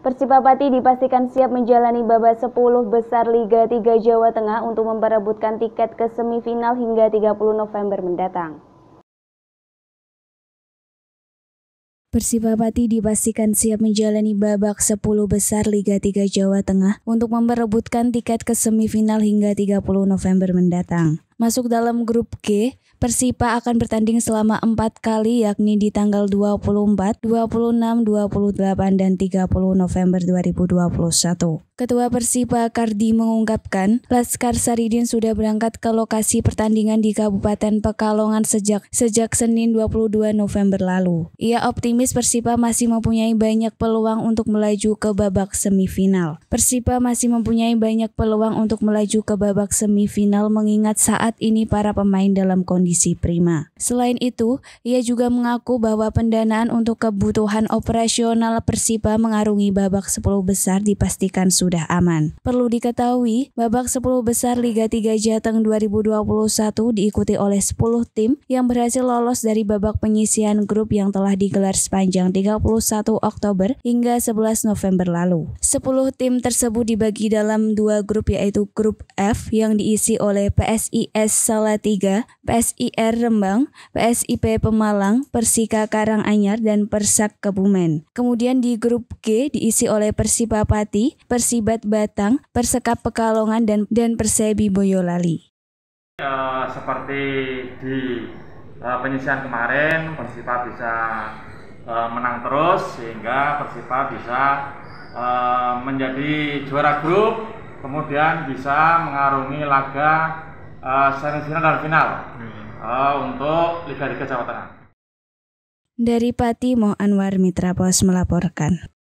Persiba Pati dipastikan siap menjalani babak 10 besar Liga 3 Jawa Tengah untuk memperebutkan tiket ke semifinal hingga 30 November mendatang. Persiba Pati dipastikan siap menjalani babak 10 besar Liga 3 Jawa Tengah untuk memperebutkan tiket ke semifinal hingga 30 November mendatang. Masuk dalam grup G, Persipa akan bertanding selama empat kali yakni di tanggal 24, 26, 28, dan 30 November 2021. Ketua Persipa Kardi mengungkapkan, Laskar Saridin sudah berangkat ke lokasi pertandingan di Kabupaten Pekalongan sejak sejak Senin 22 November lalu. Ia optimis Persipa masih mempunyai banyak peluang untuk melaju ke babak semifinal. Persipa masih mempunyai banyak peluang untuk melaju ke babak semifinal mengingat saat saat ini para pemain dalam kondisi prima. Selain itu, ia juga mengaku bahwa pendanaan untuk kebutuhan operasional Persiba mengarungi babak 10 besar dipastikan sudah aman. Perlu diketahui, babak 10 besar Liga 3 Jateng 2021 diikuti oleh 10 tim yang berhasil lolos dari babak penyisian grup yang telah digelar sepanjang 31 Oktober hingga 11 November lalu. 10 tim tersebut dibagi dalam dua grup yaitu grup F yang diisi oleh PSIS PS Salatiga, PSIR Rembang, PSIP Pemalang, Persika Karanganyar, dan Persak Kebumen. Kemudian di grup G diisi oleh Persiba Pati, Persibat Batang, Persekap Pekalongan, dan, dan Persebi Boyolali. Uh, seperti di uh, eh, penyisian kemarin, Persiba bisa uh, menang terus sehingga Persiba bisa uh, menjadi juara grup kemudian bisa mengarungi laga Eh, semifinal dan final uh, untuk Liga-Liga Jawa Tengah. Dari Pati Anwar Mitra Pos melaporkan.